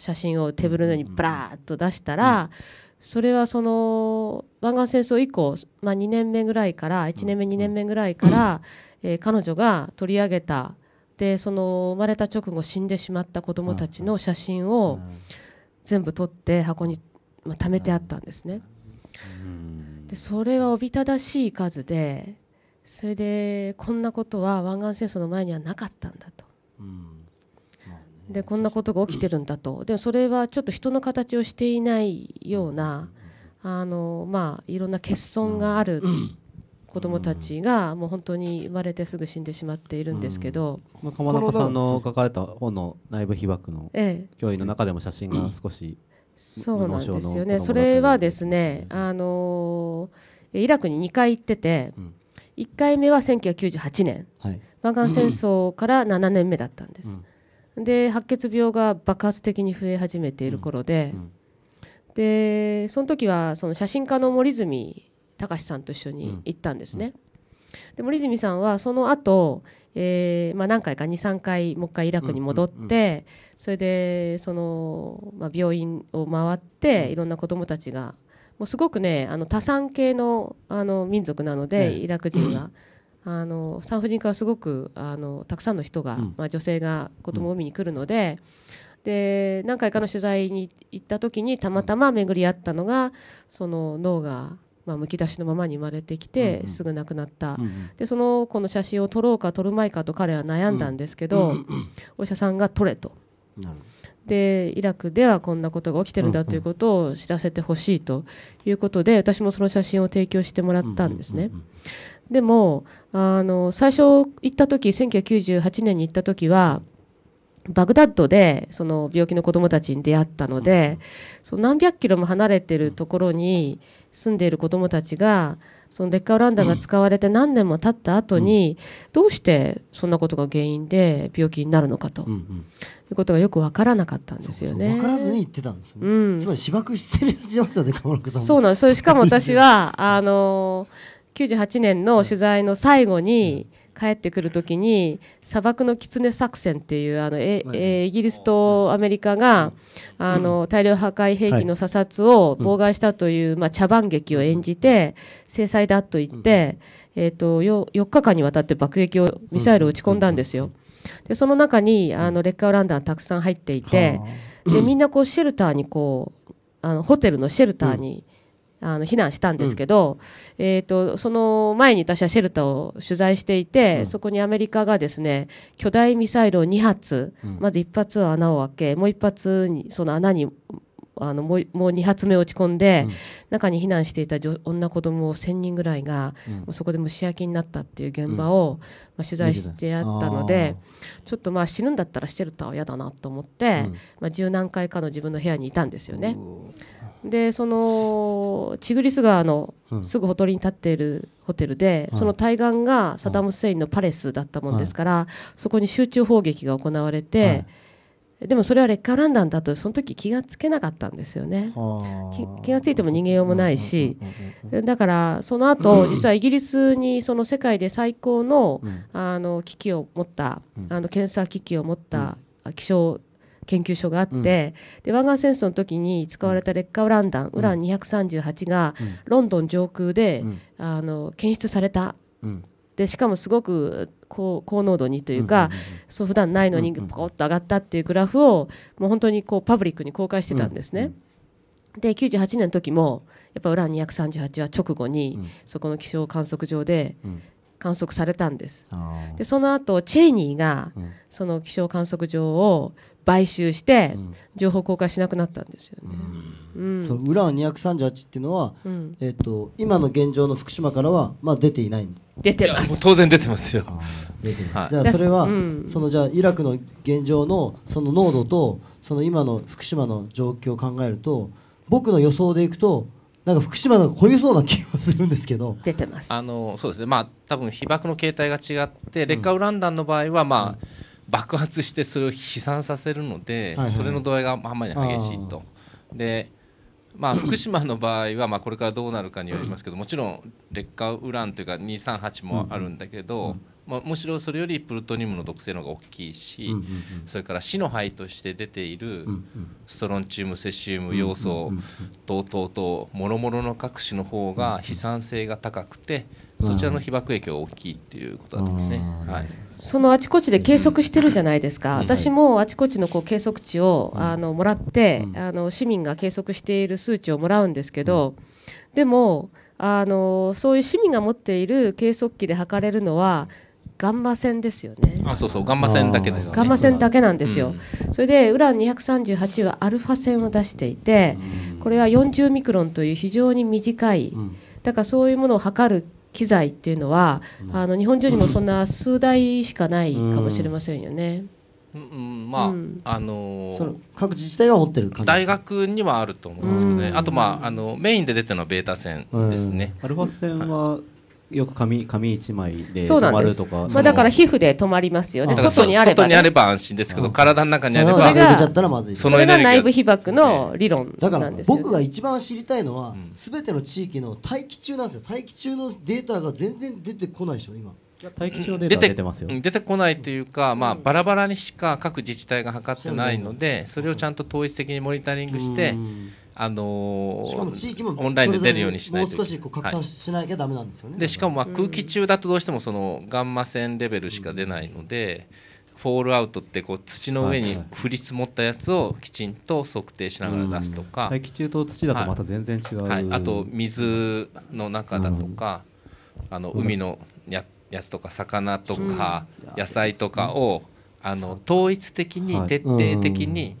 写真をテーブルの上にブラーッと出したら、それはその湾岸戦争以降、まあ、2年目ぐらいから1年目2年目ぐらいから、えー、彼女が取り上げたでその生まれた直後死んでしまった子どもたちの写真を全部撮って箱に、まあ、貯めてあったんですね。でそれはおびただしい数でそれでこんなことは湾岸戦争の前にはなかったんだと。でこんなことが起きてるんだとでもそれはちょっと人の形をしていないようなあの、まあ、いろんな欠損がある子どもたちがもう本当に生まれてすぐ死んでしまっているんですけど、うん、鎌中さんの書かれた本の内部被曝の教員の中でも写真が少し、ええ、そうなんですよねそれはですねあのイラクに2回行ってて、うん、1回目は1998年、はい、湾岸戦争から7年目だったんです。うんで白血病が爆発的に増え始めている頃で、でその時はその写真家の森住隆さんと一緒に行ったんですね。で森泉さんはその後、えーまあ何回か23回もう一回イラクに戻って、それでその、まあ、病院を回って、いろんな子どもたちがもうすごくねあの多産系のあの民族なので、イラク人は。あの産婦人科はすごくあのたくさんの人が、うん、まあ、女性が子供を産みに来るのでうん、で何回かの取材に行った時にたまたま巡り合ったのがその脳が、まあ、むき出しのままに生まれてきて、うん、すぐ亡くなった、でその子の写真を撮ろうか撮るまいかと彼は悩んだんですけど、お医者さんが撮れと。なるほどでイラクではこんなことが起きてるんだということを知らせてほしいということで私もその写真を提供してもらったんですね。でもあの最初行った時1998年に行った時はバグダッドでその病気の子どもたちに出会ったので、その何百キロも離れてるところに住んでいる子どもたちがその劣カオランダが使われて何年も経った後に、どうしてそんなことが原因で病気になるのかと、いうことがよく分からなかったんですよね。分からずに言ってたんですよね。うん、つまり芝生してるしましたね、鎌倉さんそうなんです。しかも私は、あのー、98年の取材の最後に、うん帰ってくる時に砂漠の狐作戦っていうあのえ、えイギリスとアメリカがあの大量破壊兵器の査察を妨害したという、まあ、茶番劇を演じて制裁だと言って、えー、と 4, 4日間にわたって爆撃をミサイルを打ち込んだんですよ。でその中にあの劣化ウラン弾たくさん入っていて、でみんなこうシェルターにこうあのホテルのシェルターに、あの避難したんですけど、うん、えーと、その前に私はシェルターを取材していて、うん、そこにアメリカがですね巨大ミサイルを2発、うん、まず1発は穴を開けもう1発にその穴にあのもうもう2発目落ち込んで、中に避難していた女子供を1000人ぐらいが、そこで蒸し焼きになったっていう現場を、まあ、取材してあったのでちょっとまあ死ぬんだったらシェルターは嫌だなと思って、まあ、十何回かの自分の部屋にいたんですよね。でそのチグリス川のすぐほとりに立っているホテルで、うん、その対岸がサダム・スセインのパレスだったもんですから、うん、そこに集中砲撃が行われて、うん、でもそれは劣化ランダムだとその時気がつけなかったんですよね気がついても逃げようもないしだからその後実はイギリスにその世界で最高の,、あの機器を持ったあの検査機器を持った気象研究所があって、で湾岸戦争の時に使われた劣化ウラン弾、ウラン238がロンドン上空で、あの検出された。でしかもすごく高高濃度にというか、うんうんうん、そう普段ないのにポコッと上がったっていうグラフをもう本当にこうパブリックに公開してたんですね。うんうん、で98年の時もやっぱウラン238は直後に、そこの気象観測場で、観測されたんですでその後チェイニーがその気象観測場を買収して情報公開しなくなったんですよね。うん、うん、ウラン三十八っていうのは、うん、えーと、今の現状の福島からは、まあ、出ていない出てます当然出てますよ。出てはい、じゃあそれは、うん、そのじゃイラクの現状のその濃度とその今の福島の状況を考えると僕の予想でいくとなんか福島の濃いそうな気がするんですけど出てますあのそうですねまあ多分被爆の形態が違って劣化ウラン弾の場合はまあ、爆発してそれを飛散させるので、はいはい、それの度合いがあんまり激しいと。でまあ、福島の場合はまあこれからどうなるかによりますけどもちろん劣化ウランというか238もあるんだけど、まあ、むしろそれよりプルトニウムの毒性の方が大きいし、それから死の灰として出ているストロンチウムセシウム要素等々ともろもろの各種の方が飛散性が高くてそちらの被爆影響が大きいっていうことだったんですね、はい、そのあちこちで計測してるじゃないですか、私もあちこちのこう計測値をあのもらって、あの市民が計測している数値をもらうんですけど、でもあのそういう市民が持っている計測器で測れるのはガンマ線ですよね。あ、そうそう、ガンマ線だけです、ね、ガンマ線だけなんですよ。うん、それでウラン二百三十八はアルファ線を出していて、うん、これは四十ミクロンという非常に短い、うん、だからそういうものを測る機材っていうのは、あの日本中にもそんな数台しかないかもしれませんよね。うんうん、まあ、うん、あのー、各自治体は持ってる大学にはあると思いますけどね、あとまああのメインで出てのベータ線ですね、アルファ線はよく紙紙一枚で止まるとか、まあだから皮膚で止まりますよね。外にあれば、ね、外にあれば安心ですけど、体の中にあればそれがそれが内部被曝の理論なんです、ね、僕が一番知りたいのは、すべての地域の待機中なんですよ。待機中のデータが全然出てこないでしょ今。大気象データ出てますよ出てこないというか、まあ、バラバラにしか各自治体が測ってないのでそれをちゃんと統一的にモニタリングして、あのー、オンラインで出るようにしないともう少しこう拡散しなきゃダメなんですよね、はい、でしかもまあ空気中だとどうしてもそのガンマ線レベルしか出ないので、フォールアウトってこう土の上に降り積もったやつをきちんと測定しながら出すとか、大気中と土だとまた全然違う、はいはい、あと水の中だとか、あの海のややつとか魚とか野菜とかをあの統一的に徹底的に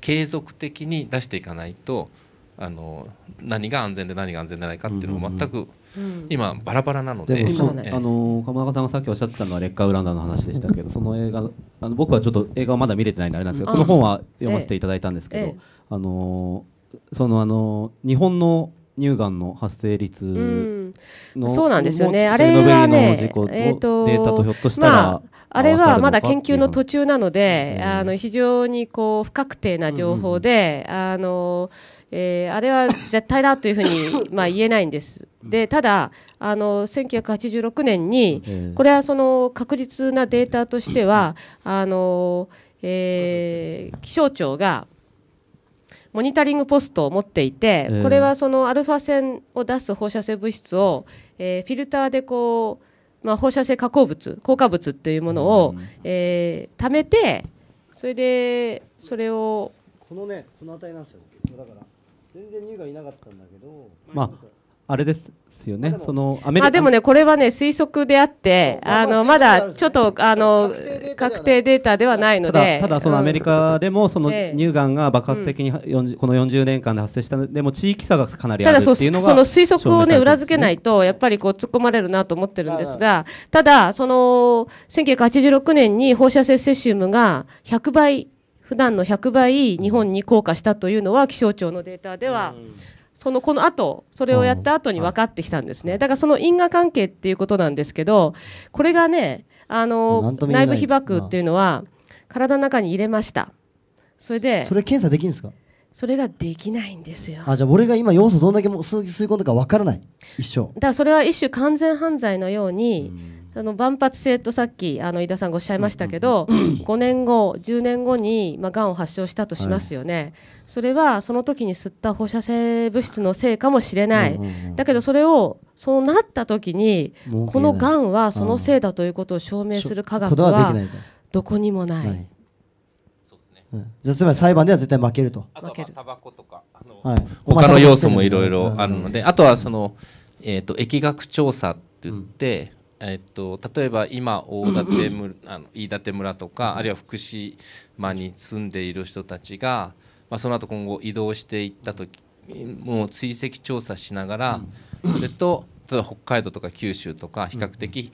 継続的に出していかないとあの何が安全で何が安全でないかっていうのも全く今バラバラなのででも、ね、あの鎌中さんがさっきおっしゃってたのは劣化ウランダの話でしたけどその映画あの僕はちょっと映画はまだ見れてないんであれなんですけどこの本は読ませていただいたんですけどあのそのあの日本の乳がんの発生率の、そうなんですよね。あれはね、えっ、ー、と、データとひょっとしたら、まああれはまだ研究の途中なので、あの非常にこう不確定な情報で、あのえー、あれは絶対だというふうに まあ言えないんです。でただあの1986年にこれはその確実なデータとしてはあの、えー、気象庁がモニタリングポストを持っていて、これはそのアルファ線を出す放射性物質を、えー、フィルターでこう、まあ、放射性加工物硬化物というものを、うん、えー、貯めてそれでそれをこのねこの値なんですよだから全然乳がいなかったんだけどまああれです。よね、そのアメリカでもね、これはね、推測であって、あのまだちょっとあの確定データではないので、ただ、そのアメリカでも、その乳がんが爆発的にこの40年間で発生した、でも地域差がかなりあるっていうのがただそ、の推測をね、裏付けないと、やっぱりこう突っ込まれるなと思ってるんですが、ただ、その1986年に放射性セシウムが100倍普段の100倍日本に降下したというのは気象庁のデータではそのこの後それをやった後に分かってきたんですね、だからその因果関係っていうことなんですけどこれがねあの内部被曝っていうのは体の中に入れましたそれでそれ検査できるんですかそれができないんですよあじゃあ俺が今要素どんだけも吸い込んだか分からない一生だからそれは一種完全犯罪のように、その万発性とさっきあの井田さんがおっしゃいましたけど、5年後、10年後にまあんを発症したとしますよね、はい、それはその時に吸った放射性物質のせいかもしれない、だけどそれをそうなった時にこのがんはそのせいだということを証明する科学はどこにもない。じゃつまり裁判では絶対負けると。あとタバコとか、はい、他の要素もいろいろあるので、あとはその、えーと、と疫学調査って言って、うんえっと、例えば今大館村あの飯舘村とかあるいは福島に住んでいる人たちが、まあ、その後今後移動していった時もう追跡調査しながら、それと例えば北海道とか九州とか比較的、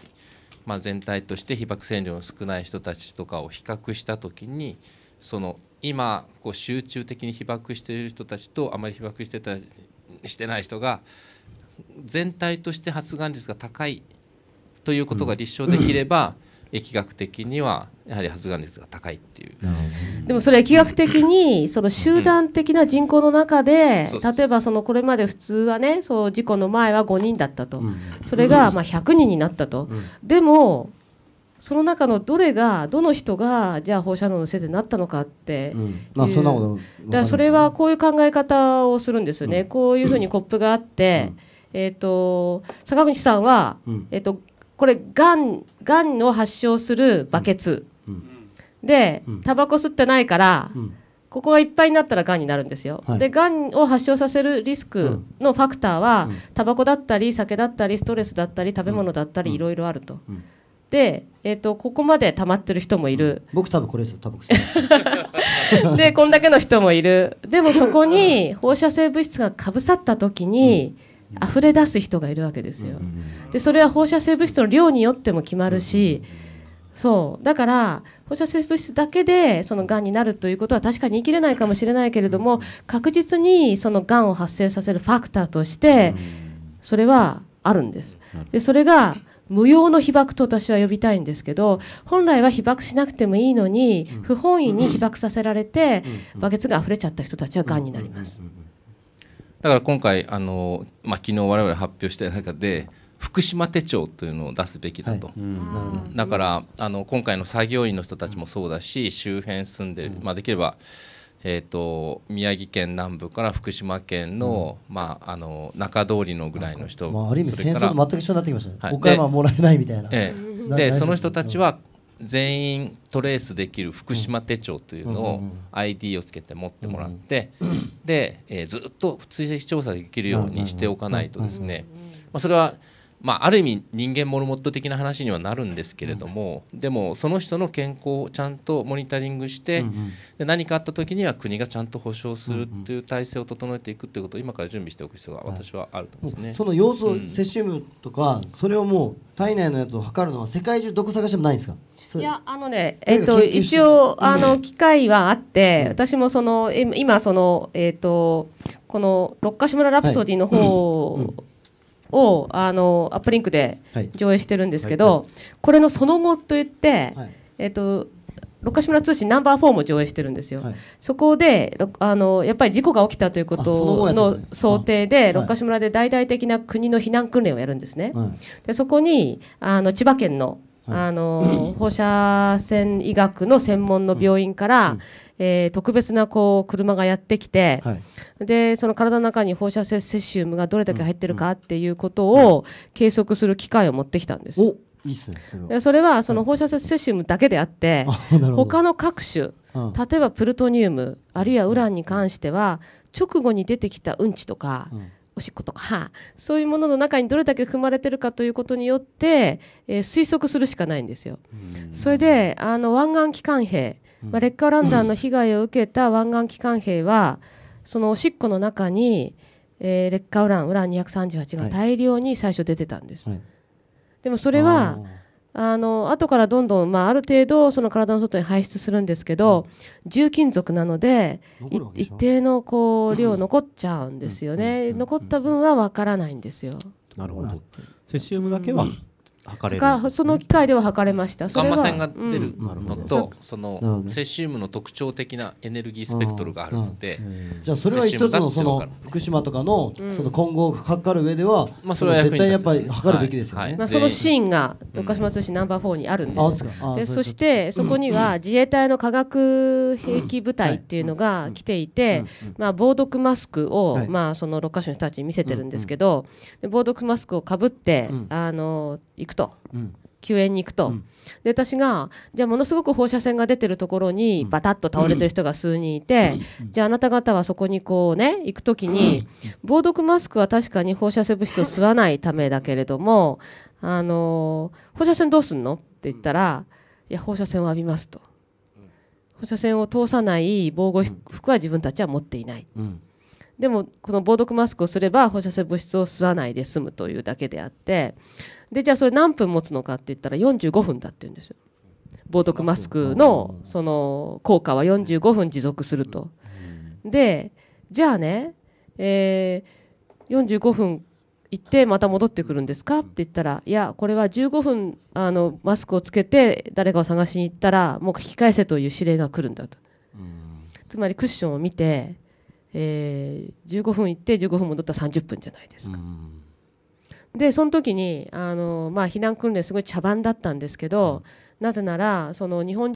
まあ、全体として被爆線量の少ない人たちとかを比較した時にその今こう集中的に被爆している人たちとあまり被爆してたしてない人が全体として発がん率が高いということが立証できれば、疫学的にはやはり発がん率が高いっていうでもそれ疫学的にその集団的な人口の中で、例えばそのこれまで普通はねそう事故の前は5人だったと、それがまあ100人になったと、でもその中のどれがどの人がじゃあ放射能のせいでなったのかって、うんまあ、そんなことだからそれはこういう考え方をするんですよね、うん、こういうふうにコップがあって、うん、えーと、坂口さんは、えーとこれがんがんを発症するバケツ、でタバコ吸ってないから、ここがいっぱいになったらがんになるんですよ、はい、でがんを発症させるリスクのファクターは、うん、タバコだったり酒だったりストレスだったり食べ物だったりいろいろあると。うんうんで、えーと、ここまで溜まってる人もいる、うん、僕多分これですよ多分 でこんだけの人もいるでもそこに放射性物質がかぶさった時に、うん、溢れ出す人がいるわけですよ。でそれは放射性物質の量によっても決まるし、そうだから放射性物質だけでそのがんになるということは確かに言い切れないかもしれないけれども確実にそのがんを発生させるファクターとしてそれはあるんです。でそれが無用の被爆と私は呼びたいんですけど本来は被爆しなくてもいいのに不本意に被爆させられてバケツが溢れちゃった人たちはがんになります。だから今回あの、まあ、昨日我々発表した中で福島手帳というのを出すべきだと、はいうん、だからあの今回の作業員の人たちもそうだし周辺住んでる、まあ、できれば、えーと、宮城県南部から福島県のうん、まあ、あの中通りのぐらいの人、まあ、ある意味戦争と全く一緒になってきましたね、はい、岡山はもらえないみたいな。で、その人たちは全員トレースできる福島手帳というのを ID をつけて持ってもらってで、えー、ずっと追跡調査できるようにしておかないとですね、まあ、それはまあ、ある意味人間モルモット的な話にはなるんですけれども、でもその人の健康をちゃんとモニタリングして、で何かあった時には国がちゃんと保障するという体制を整えていくということを今から準備しておく必要が私はあると思すね、その要素セシウムとか、それをもう体内のやつを測るのは世界中どこ探してもないんですかいやあのね、えっ、と一応あの機会はあって、私もその今そのえっ、とこの六ヶ所村ラプソディの方、うをあのアップリンクで上映してるんですけど、これのその後といって、えっ、と六ヶ所村通信ナンバー4も上映してるんですよ、そこであのやっぱり事故が起きたということの想定で、六ヶ所村で大々的な国の避難訓練をやるんですね、でそこにあの千葉県のあの放射線医学の専門の病院から、えー、特別なこう車がやってきて、はい、でその体の中に放射性セシウムがどれだけ入ってるかっていうことを計測する機械を持ってきたんです。それはその放射性セシウムだけであって、はい、他の各種、例えばプルトニウムあるいはウランに関しては直後に出てきたうんちとか、うんおしっことかそういうものの中にどれだけ含まれてるかということによって、えー、推測するしかないんですよ。それであの湾岸機関兵、まあ、劣化ウラン弾の被害を受けた湾岸機関兵は、そのおしっこの中に、えー、劣化ウランウラン238が大量に最初出てたんです。はいでもそれはあの後からどんどん、まあ、ある程度その体の外に排出するんですけど、重金属なので一定のこう量残っちゃうんですよね、残った分は分からないんですよ。なるほどセシウムだけは測れるその機械では測れましたガンマ線が出るのと、そのセシウムの特徴的なエネルギースペクトルがあるのでじゃあそれは一つのその福島とかのその今後測る上では、まあ、それは絶対やっぱり測るべきですよね、まあ、そのシーンが岡島通信ナンバーフォーにあるんですでそしてそこには自衛隊の化学兵器部隊っていうのが来ていて、まあ、防毒マスクを、まあ、その6か所の人たちに見せてるんですけど、防毒マスクをかぶって、あの行くとと、救援に行くと、で私がじゃあものすごく放射線が出てるところにバタッと倒れてる人が数人いて、じゃああなた方はそこにこうね行く時に、防毒マスクは確かに放射性物質を吸わないためだけれどもあの放射線どうすんのって言ったら、いや放射線を浴びますと放射線を通さない防護服は自分たちは持っていない、うん、でもこの防毒マスクをすれば放射性物質を吸わないで済むというだけであってでじゃあそれ何分持つのかって言ったら45分だって言うんですよ防毒マスクのその効果は45分持続するとでじゃあね、えー、45分行ってまた戻ってくるんですかって言ったらいやこれは15分あのマスクをつけて誰かを探しに行ったらもう引き返せという指令が来るんだとつまりクッションを見てえー、15分行って15分戻ったら30分じゃないですか。でその時にあの、まあ、避難訓練すごい茶番だったんですけど、なぜならその日本